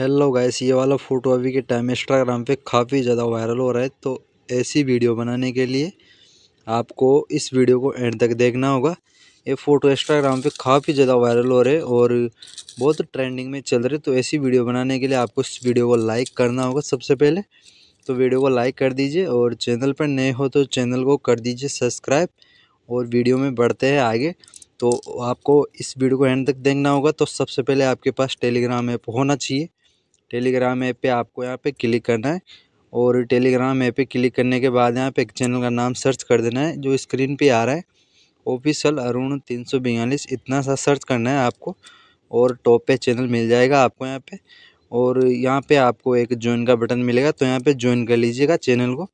hello guys ये वाला photo अभी के टाइम इंस्टाग्राम पे काफ़ी ज़्यादा वायरल हो रहा है तो ऐसी वीडियो बनाने के लिए आपको इस वीडियो को एंड तक देखना होगा ये फ़ोटो इंस्टाग्राम पे काफ़ी ज़्यादा वायरल हो रहे हैं और बहुत ट्रेंडिंग में चल रहे तो ऐसी वीडियो बनाने के लिए आपको इस वीडियो को लाइक करना होगा सबसे पहले तो वीडियो को लाइक कर दीजिए और चैनल पर नए हो तो चैनल को कर दीजिए सब्सक्राइब और वीडियो में बढ़ते हैं आगे तो आपको इस वीडियो को एंड तक देखना होगा तो सबसे पहले आपके पास टेलीग्राम ऐप होना चाहिए टेलीग्राम ऐप पे आपको यहाँ पे क्लिक करना है और टेलीग्राम ऐप पे क्लिक करने के बाद यहाँ पे एक चैनल का नाम सर्च कर देना है जो स्क्रीन पे आ रहा है ऑफिसल अरुण तीन सौ बयालीस इतना सा सर्च करना है आपको और टॉप पे चैनल मिल जाएगा आपको यहाँ पे और यहाँ पे आपको एक ज्वाइन का बटन मिलेगा तो यहाँ पे ज्वाइन कर लीजिएगा चैनल को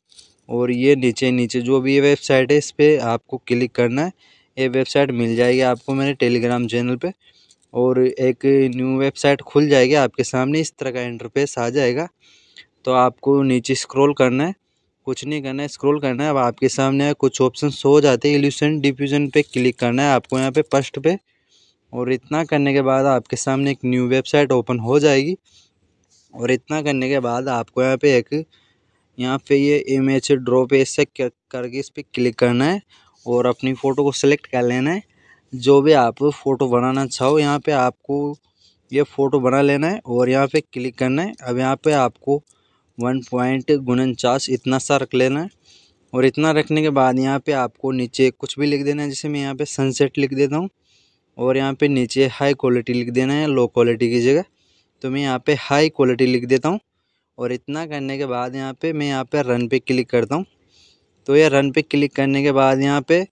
और ये नीचे नीचे जो भी ये वेबसाइट है इस पर आपको क्लिक करना है ये वेबसाइट मिल जाएगी आपको मेरे टेलीग्राम चैनल पर और एक न्यू वेबसाइट खुल जाएगी आपके सामने इस तरह का इंटरफेस आ जाएगा तो आपको नीचे स्क्रॉल करना है कुछ नहीं करना है स्क्रॉल करना है अब आपके सामने कुछ ऑप्शन हो जाते हैं एल्यूशन डिफ्यूजन पे क्लिक करना है आपको यहाँ पे फर्स्ट पे और इतना करने के बाद आपके सामने एक न्यू वेबसाइट ओपन हो जाएगी और इतना करने के बाद आपको यहाँ पे एक यहाँ पे ये इमेज ड्रॉ पे करके इस पर क्लिक करना है और अपनी फ़ोटो को सिलेक्ट कर लेना है जो भी आप फ़ोटो बनाना चाहो यहाँ पे आपको ये फ़ोटो बना लेना है और यहाँ पे क्लिक करना है अब यहाँ पे आपको वन पॉइंट उनचास इतना सा रख लेना है और इतना रखने के बाद यहाँ पे आपको नीचे कुछ भी लिख देना है जैसे मैं यहाँ पे सनसेट लिख देता हूँ और यहाँ पे नीचे हाई क्वालिटी लिख देना है लो क्वालिटी की जगह तो मैं यहाँ पे हाई क्वालिटी लिख देता हूँ और इतना करने के बाद यहाँ पे मैं यहाँ पे रन पे क्लिक करता हूँ तो ये रन पे क्लिक करने के बाद यहाँ पे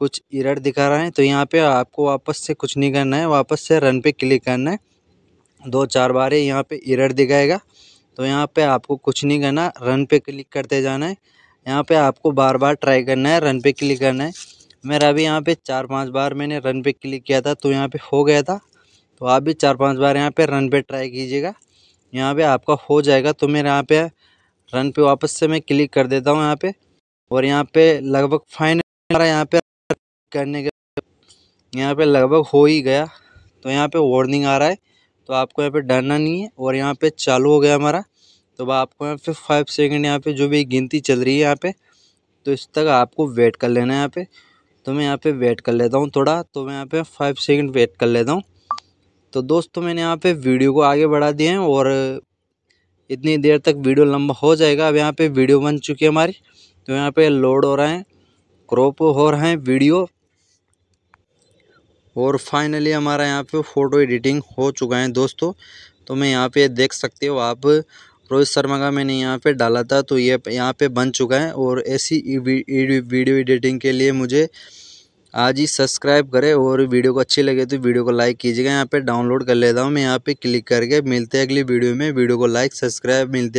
कुछ इरर दिखा रहा है तो यहाँ पे आपको वापस से कुछ नहीं करना है वापस से रन पे क्लिक करना है दो चार बार ही यहाँ पे इरर दिखाएगा तो यहाँ पे आपको कुछ नहीं करना रन पे क्लिक करते जाना है यहाँ पे आपको बार बार ट्राई करना है रन पे क्लिक करना है मेरा अभी यहाँ पे चार पांच बार मैंने रन पे क्लिक किया था तो यहाँ पे हो गया था तो आप भी चार पांच बार यहाँ पे रन पे ट्राई कीजिएगा यहाँ पे आपका हो जाएगा तो मेरे यहाँ पे रन पे वापस से मैं क्लिक कर देता हूँ यहाँ पे और यहाँ पे लगभग फाइनल यहाँ पे करने के यहाँ पे लगभग हो ही गया तो यहाँ पे वार्निंग आ रहा है तो आपको यहाँ पे डरना नहीं है और यहाँ पे चालू हो गया हमारा तो आपको यहाँ पे फाइव सेकेंड यहाँ पे जो भी गिनती चल रही है यहाँ पे तो इस तक आपको वेट कर लेना है यहाँ पे तो मैं यहाँ पे वेट कर लेता हूँ थोड़ा तो मैं यहाँ पे फाइव सेकंड वेट कर लेता हूँ तो दोस्तों मैंने यहाँ पे वीडियो को आगे बढ़ा दिए हैं और इतनी देर तक वीडियो लंबा हो जाएगा अब यहाँ पे वीडियो बन चुकी है हमारी तो यहाँ पे लोड हो रहे हैं क्रॉप हो रहे हैं वीडियो और फाइनली हमारा यहाँ पे फ़ोटो एडिटिंग हो चुका है दोस्तों तो मैं यहाँ पे देख सकते हो आप रोहित शर्मा का मैंने यहाँ पे डाला था तो ये यहाँ पे बन चुका है और ऐसी वीडियो एडिटिंग के लिए मुझे आज ही सब्सक्राइब करें और वीडियो को अच्छी लगे तो वीडियो को लाइक कीजिएगा यहाँ पे डाउनलोड कर लेता हूँ मैं यहाँ पे क्लिक करके मिलते हैं अगली वीडियो में वीडियो को लाइक सब्सक्राइब मिलते हैं